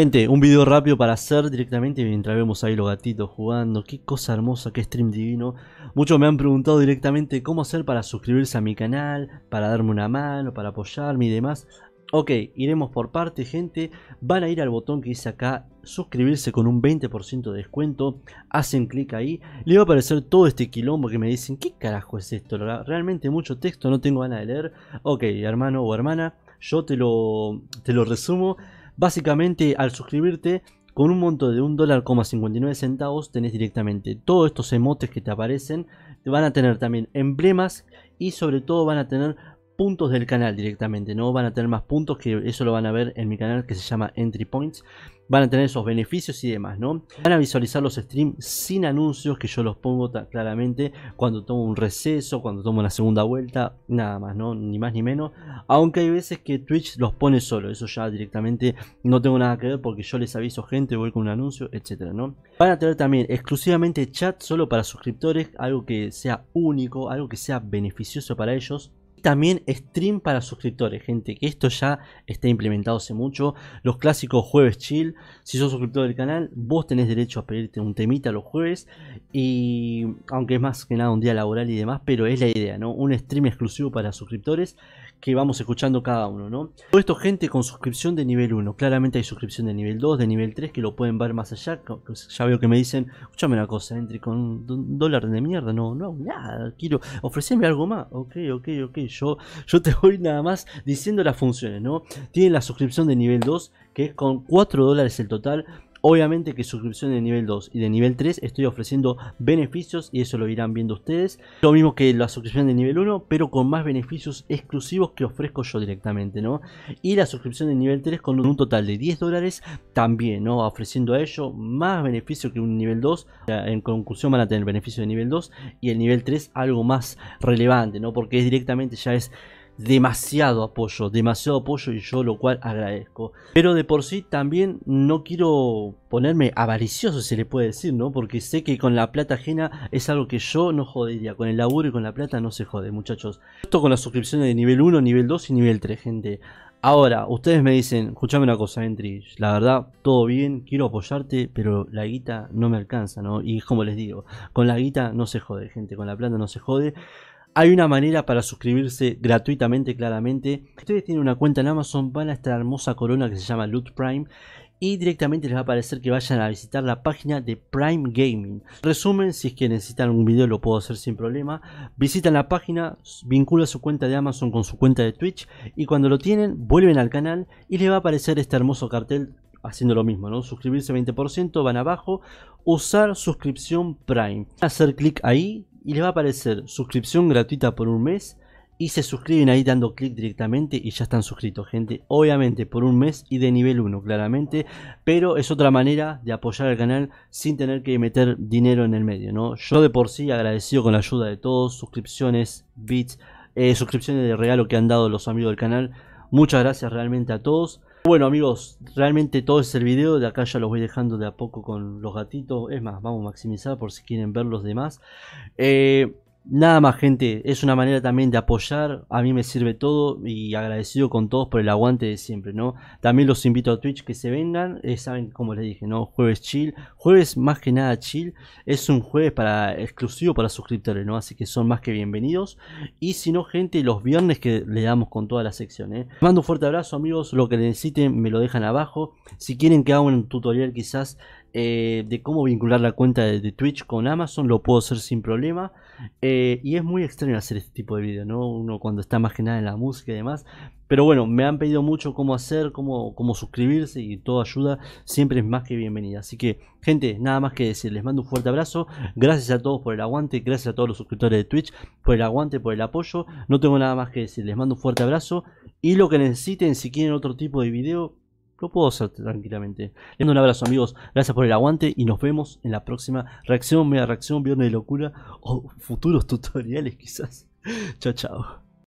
Gente, un video rápido para hacer directamente mientras vemos ahí los gatitos jugando. Qué cosa hermosa, qué stream divino. Muchos me han preguntado directamente cómo hacer para suscribirse a mi canal, para darme una mano, para apoyarme y demás. Ok, iremos por parte, gente. Van a ir al botón que dice acá, suscribirse con un 20% de descuento. Hacen clic ahí. Le va a aparecer todo este quilombo que me dicen, ¿qué carajo es esto? Realmente mucho texto, no tengo ganas de leer. Ok, hermano o hermana, yo te lo, te lo resumo. Básicamente al suscribirte con un monto de un dólar, centavos tenés directamente todos estos emotes que te aparecen. Van a tener también emblemas y sobre todo van a tener puntos del canal directamente, no van a tener más puntos, que eso lo van a ver en mi canal que se llama Entry Points. Van a tener esos beneficios y demás, ¿no? Van a visualizar los streams sin anuncios, que yo los pongo claramente cuando tomo un receso, cuando tomo una segunda vuelta, nada más, ¿no? Ni más ni menos. Aunque hay veces que Twitch los pone solo, eso ya directamente no tengo nada que ver porque yo les aviso gente, voy con un anuncio, etcétera, ¿no? Van a tener también exclusivamente chat solo para suscriptores, algo que sea único, algo que sea beneficioso para ellos también stream para suscriptores, gente, que esto ya está implementado hace mucho. Los clásicos jueves chill. Si sos suscriptor del canal, vos tenés derecho a pedirte un temita los jueves. Y aunque es más que nada un día laboral y demás, pero es la idea, ¿no? Un stream exclusivo para suscriptores que vamos escuchando cada uno, ¿no? Todo esto, gente, con suscripción de nivel 1. Claramente hay suscripción de nivel 2, de nivel 3, que lo pueden ver más allá. Ya veo que me dicen, escúchame una cosa, entre con un dólar de mierda, no, no nada, quiero ofrecerme algo más. Ok, ok, ok, yo, yo te voy nada más diciendo las funciones, ¿no? Tienen la suscripción de nivel 2, que es con 4 dólares el total Obviamente que suscripción de nivel 2 y de nivel 3 estoy ofreciendo beneficios y eso lo irán viendo ustedes. Lo mismo que la suscripción de nivel 1, pero con más beneficios exclusivos que ofrezco yo directamente, ¿no? Y la suscripción de nivel 3 con un total de 10 dólares también, ¿no? Ofreciendo a ello más beneficio que un nivel 2. En conclusión van a tener beneficios de nivel 2 y el nivel 3 algo más relevante, ¿no? Porque es directamente ya es demasiado apoyo, demasiado apoyo y yo lo cual agradezco. Pero de por sí también no quiero ponerme avaricioso, se le puede decir, ¿no? Porque sé que con la plata ajena es algo que yo no jodería. Con el laburo y con la plata no se jode, muchachos. Esto con las suscripciones de nivel 1, nivel 2 y nivel 3, gente. Ahora, ustedes me dicen, escúchame una cosa, Entry, la verdad, todo bien, quiero apoyarte, pero la guita no me alcanza, ¿no? Y como les digo, con la guita no se jode, gente, con la plata no se jode. Hay una manera para suscribirse gratuitamente, claramente. ustedes tienen una cuenta en Amazon, van a esta hermosa corona que se llama Loot Prime. Y directamente les va a aparecer que vayan a visitar la página de Prime Gaming. Resumen, si es que necesitan un video lo puedo hacer sin problema. Visitan la página, vinculan su cuenta de Amazon con su cuenta de Twitch. Y cuando lo tienen, vuelven al canal y les va a aparecer este hermoso cartel haciendo lo mismo, ¿no? Suscribirse 20%, van abajo, usar suscripción Prime. Hacer clic ahí, y les va a aparecer suscripción gratuita por un mes y se suscriben ahí dando clic directamente y ya están suscritos, gente. Obviamente por un mes y de nivel 1, claramente. Pero es otra manera de apoyar al canal sin tener que meter dinero en el medio, ¿no? Yo de por sí agradecido con la ayuda de todos, suscripciones, bits, eh, suscripciones de regalo que han dado los amigos del canal. Muchas gracias realmente a todos. Bueno amigos, realmente todo es este el video, de acá ya los voy dejando de a poco con los gatitos, es más, vamos a maximizar por si quieren ver los demás. Eh, Nada más, gente. Es una manera también de apoyar. A mí me sirve todo y agradecido con todos por el aguante de siempre, ¿no? También los invito a Twitch que se vengan. Eh, saben, como les dije, ¿no? Jueves chill. Jueves más que nada chill. Es un jueves para exclusivo para suscriptores, ¿no? Así que son más que bienvenidos. Y si no, gente, los viernes que le damos con toda la sección, ¿eh? mando un fuerte abrazo, amigos. Lo que necesiten me lo dejan abajo. Si quieren que haga un tutorial quizás eh, de cómo vincular la cuenta de, Twitch con Amazon, lo puedo hacer sin problema. Eh, y es muy extraño hacer este tipo de video ¿no? Uno cuando está más que nada en la música y demás. Pero bueno, me han pedido mucho cómo hacer, cómo, cómo suscribirse y toda ayuda siempre es más que bienvenida. Así que, gente, nada más que decir, les mando un fuerte abrazo. Gracias a todos por el aguante, gracias a todos los suscriptores de Twitch por el aguante, por el apoyo. No tengo nada más que decir, les mando un fuerte abrazo. Y lo que necesiten, si quieren otro tipo de video, lo puedo hacer tranquilamente. Les mando un abrazo, amigos. Gracias por el aguante y nos vemos en la próxima reacción, media reacción, viernes de locura o futuros tutoriales, quizás. chao, chao.